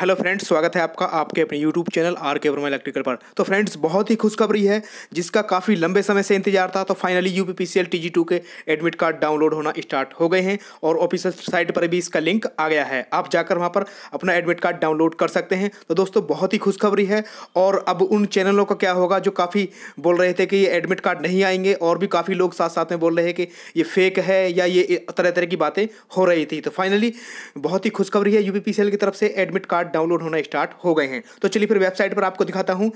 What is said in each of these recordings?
hello friends स्वागत है आपका आपके अपने यूट्यूब चैनल आर के वर्मा इलेक्ट्रिकल पर तो फ्रेंड्स बहुत ही खुशखबरी है जिसका काफ़ी लंबे समय से इंतजार था तो finally U P T two के एडमिट कार्ड डाउनलोड होना स्टार्ट हो गए हैं और ऑफिशियल साइट पर भी इसका लिंक आ गया है आप जाकर वहाँ पर अपना एडमिट कार्ड डाउनलोड कर सकते हैं तो दोस्तों बहुत ही खुशखबरी है और अब उन चैनलों का क्या होगा जो काफ़ी बोल रहे थे कि ये एडमिट कार्ड नहीं आएंगे और भी काफ़ी लोग साथ साथ में बोल रहे हैं कि ये फेक है या ये तरह तरह की बातें हो रही थी तो फाइनली बहुत ही खुशखबरी है यू की तरफ से एडमिट कार्ड कार्ड डाउनलोड होना स्टार्ट हो गए हैं तो चलिए फिर वेबसाइट पर आपको दिखाता हूँ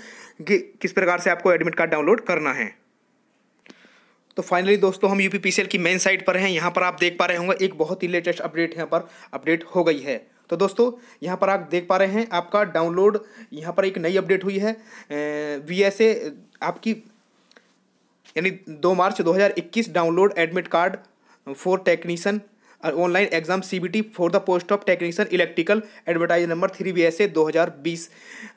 कि किस प्रकार से आपको एडमिट कार्ड डाउनलोड करना है तो फाइनली दोस्तों हम यू पी की मेन साइट पर हैं यहाँ पर आप देख पा रहे होंगे एक बहुत ही लेटेस्ट अपडेट यहाँ पर अपडेट हो गई है तो दोस्तों यहाँ पर आप देख पा रहे हैं आपका डाउनलोड यहाँ पर एक नई अपडेट हुई है वी एस आपकी यानी दो March 2021 download admit card for technician online exam CBT for the post of technician electrical advertise number three B S A दो हज़ार बीस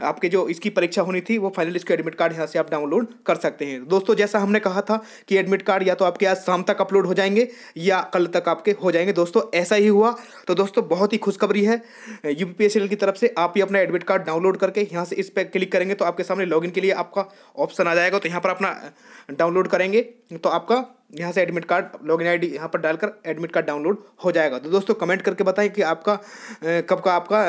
आपके जो इसकी परीक्षा होनी थी वो फाइनल इसके एडमिट कार्ड यहाँ से आप डाउनलोड कर सकते हैं दोस्तों जैसा हमने कहा था कि एडमिट कार्ड या तो आपके आज शाम तक अपलोड हो जाएंगे या कल तक आपके हो जाएंगे दोस्तों ऐसा ही हुआ तो दोस्तों बहुत ही खुशखबरी है यू पी की तरफ से आप ही अपना एडमिट कार्ड डाउनलोड करके यहाँ से इस पर क्लिक करेंगे तो आपके सामने इन के लिए आपका ऑप्शन आ जाएगा तो यहाँ पर अपना डाउनलोड करेंगे तो आपका यहाँ से एडमिट कार्ड लॉगिन आईडी यहाँ पर डालकर एडमिट कार्ड डाउनलोड हो जाएगा तो दोस्तों कमेंट करके बताएं कि आपका कब का आपका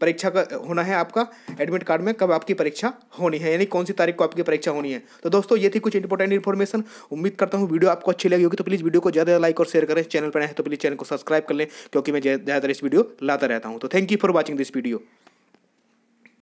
परीक्षा का होना है आपका एडमिट कार्ड में कब आपकी परीक्षा होनी है यानी कौन सी तारीख को आपकी परीक्षा होनी है तो दोस्तों ये थी कुछ इंपॉर्टेंट इन्फॉर्मेशन उम्मीद करता हूँ वीडियो आपको अच्छी लगी होगी तो प्लीज़ वीडियो को ज़्यादा लाइक और शेयर करें चैनल पर आए तो प्लीज़ चैनल को सब्सक्राइब कर लें क्योंकि मैं ज़्यादातर इस वीडियो लाता रहता हूँ तो thank you for watching this video